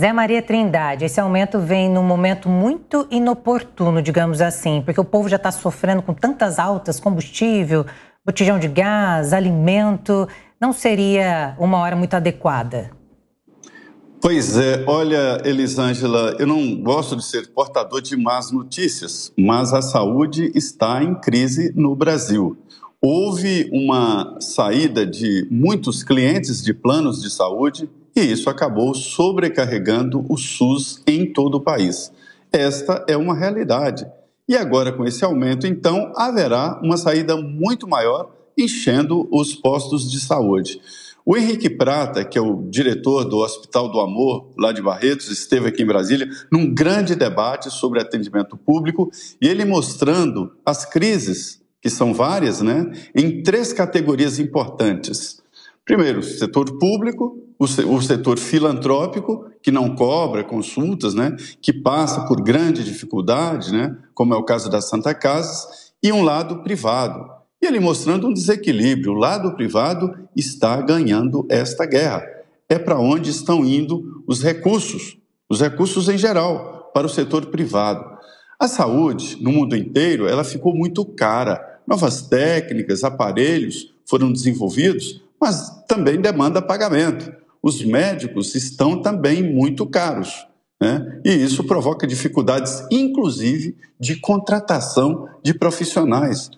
Zé Maria Trindade, esse aumento vem num momento muito inoportuno, digamos assim, porque o povo já está sofrendo com tantas altas, combustível, botijão de gás, alimento. Não seria uma hora muito adequada? Pois é, olha, Elisângela, eu não gosto de ser portador de más notícias, mas a saúde está em crise no Brasil. Houve uma saída de muitos clientes de planos de saúde e isso acabou sobrecarregando o SUS em todo o país. Esta é uma realidade. E agora, com esse aumento, então, haverá uma saída muito maior enchendo os postos de saúde. O Henrique Prata, que é o diretor do Hospital do Amor, lá de Barretos, esteve aqui em Brasília num grande debate sobre atendimento público e ele mostrando as crises, que são várias, né, em três categorias importantes. Primeiro, setor público, o setor filantrópico, que não cobra consultas, né, que passa por grande dificuldade, né, como é o caso da Santa Casas, e um lado privado. E ele mostrando um desequilíbrio. O lado privado está ganhando esta guerra. É para onde estão indo os recursos, os recursos em geral, para o setor privado. A saúde, no mundo inteiro, ela ficou muito cara. Novas técnicas, aparelhos foram desenvolvidos, mas também demanda pagamento os médicos estão também muito caros. Né? E isso provoca dificuldades, inclusive, de contratação de profissionais.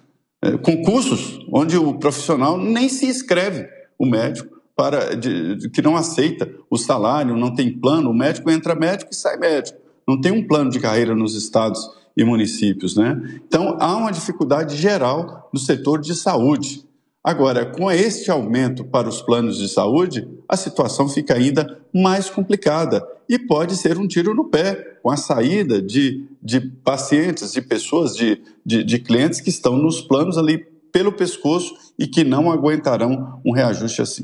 É, concursos onde o profissional nem se inscreve, o médico, para de, de, que não aceita o salário, não tem plano, o médico entra médico e sai médico. Não tem um plano de carreira nos estados e municípios. Né? Então, há uma dificuldade geral no setor de saúde. Agora, com este aumento para os planos de saúde, a situação fica ainda mais complicada e pode ser um tiro no pé com a saída de, de pacientes, de pessoas, de, de, de clientes que estão nos planos ali pelo pescoço e que não aguentarão um reajuste assim.